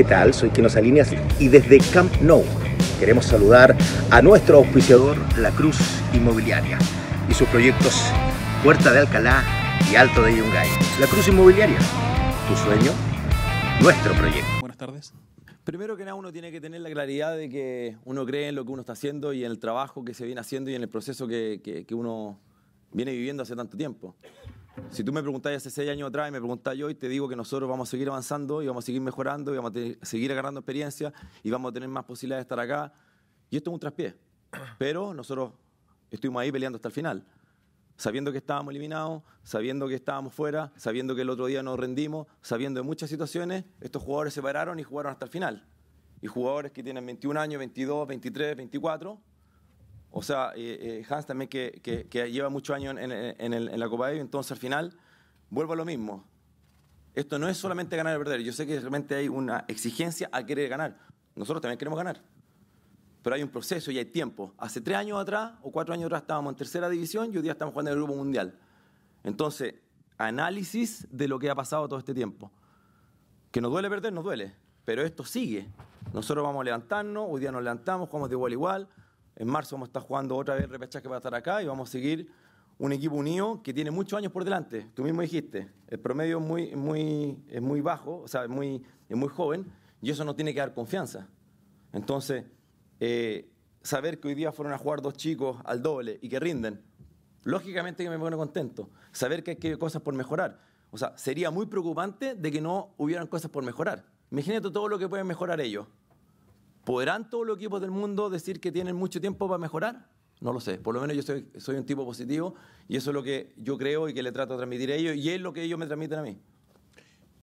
¿Qué tal? Soy Quino Salinas y desde Camp Nou queremos saludar a nuestro auspiciador La Cruz Inmobiliaria y sus proyectos Puerta de Alcalá y Alto de Yungay. La Cruz Inmobiliaria, tu sueño, nuestro proyecto. Buenas tardes. Primero que nada uno tiene que tener la claridad de que uno cree en lo que uno está haciendo y en el trabajo que se viene haciendo y en el proceso que, que uno viene viviendo hace tanto tiempo si tú me preguntáis hace seis años atrás y me preguntáis hoy, te digo que nosotros vamos a seguir avanzando y vamos a seguir mejorando y vamos a seguir agarrando experiencia y vamos a tener más posibilidades de estar acá. Y esto es un traspié. Pero nosotros estuvimos ahí peleando hasta el final, sabiendo que estábamos eliminados, sabiendo que estábamos fuera, sabiendo que el otro día nos rendimos, sabiendo de muchas situaciones, estos jugadores se pararon y jugaron hasta el final. Y jugadores que tienen 21 años, 22, 23, 24, o sea, eh, eh, Hans también que, lleva muchos años en, la Copa Davis, entonces al final vuelvo a lo mismo. Esto no es solamente ganar o perder. Yo sé que realmente hay una exigencia a querer ganar. Nosotros también queremos ganar. Pero hay un proceso y hay tiempo. Hace tres años atrás o cuatro años atrás estábamos en tercera división y hoy día estamos jugando el Grupo Mundial. Entonces, análisis de lo que ha pasado todo este tiempo. Que nos duele perder, nos duele. Pero esto sigue. Nosotros vamos a levantarnos, hoy día nos levantamos, jugamos de igual a igual en marzo vamos a estar jugando otra vez el va a estar acá y vamos a seguir un equipo unido que tiene muchos años por delante. Tú mismo dijiste, el promedio es muy, es muy bajo, o sea, es muy, joven y eso no tiene que dar confianza. Entonces, eh, saber que hoy día fueron a jugar dos chicos al doble y que rinden, lógicamente que me pone contento. Saber que hay cosas por mejorar. O sea, sería muy preocupante de que no hubieran cosas por mejorar. Imagínate todo lo que pueden mejorar ellos. ¿Podrán todos los equipos del mundo decir que tienen mucho tiempo para mejorar? No lo sé. Por lo menos yo soy, un tipo positivo y eso es lo que yo creo y que le trato de transmitir a ellos y es lo que ellos me transmiten a mí.